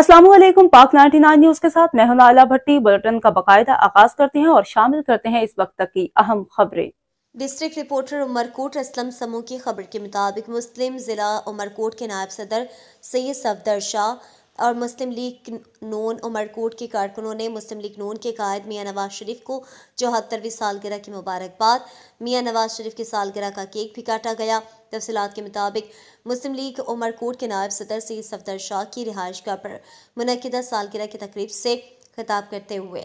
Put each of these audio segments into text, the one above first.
असलम पाक 99 न्यूज के साथ मैं आला भट्टी बुलेटिन का बाकायदा आगाज करते हैं और शामिल करते हैं इस वक्त तक की अहम खबरें डिस्ट्रिक्ट रिपोर्टर उमरकोट असलम समूह की खबर के मुताबिक मुस्लिम ज़िला उमरकोट के नायब सदर सैयद सफदर शाह और मुस्लिम लीग नून उमरकोट के कारकुनों ने मुस्लिम लीग नून के कायद मियाँ नवाज शरीफ को चौहत्तरवीं सालगिरह की मुबारकबाद मियाँ नवाज शरीफ की सालगिरह का केक भी काटा गया तफसलत के मुताबिक मुस्लिम लीग उमरकोट के नायब सदर सैद सफदर शाह की रिहाइश गाह पर मनदा सालगिरह की तकरीब से खिताब करते हुए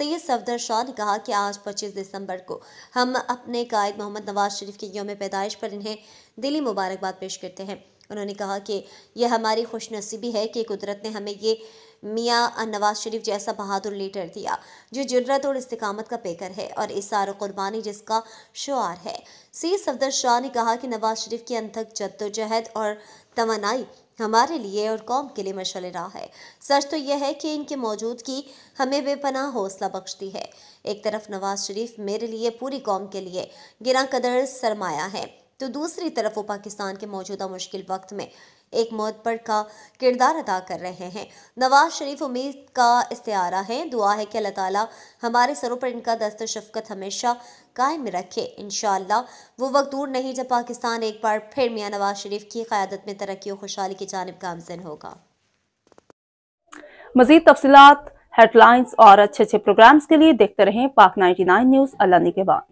सैयद सफदर शाह ने कहा कि आज 25 दिसंबर को हम अपने कायद मोहम्मद नवाज शरीफ की योम पैदाइश पर इन्हें दिली मुबारकबाद पेश करते हैं उन्होंने कहा कि यह हमारी खुशनसीबी है कि कुदरत ने हमें ये मियाँ नवाज शरीफ जैसा बहादुर लीडर दिया जो जुर्रत और इस्तकामत का पेकर है और इसार कुर्बानी जिसका शुआर है सी सफदर शाह ने कहा कि नवाज शरीफ की अनथक जद्दोजहद और तोनाई हमारे लिए और कौम के लिए मशल रहा है सच तो यह है कि इनकी मौजूदगी हमें बेपनाह हौसला बख्शती है एक तरफ नवाज शरीफ मेरे लिए पूरी कौम के लिए गिरा कदर सरमाया है तो दूसरी तरफ वो पाकिस्तान के मौजूदा मुश्किल वक्त में एक पर का किरदार अदा कर रहे हैं नवाज शरीफ उम्मीद का इस्तारा है दुआ है कि अल्लाह ताला हमारे सरों पर इनका दस्त शफकत हमेशा कायम रखे इन वो वक्त दूर नहीं जब पाकिस्तान एक बार फिर मियाँ नवाज शरीफ की क़्यादत में तरक्की और खुशहाली की जानब गामजन होगा मजीद तफसलत हेडलाइंस और अच्छे अच्छे प्रोग्राम्स के लिए देखते रहें पाक नाइन न्यूज़ अल्लाह के बाद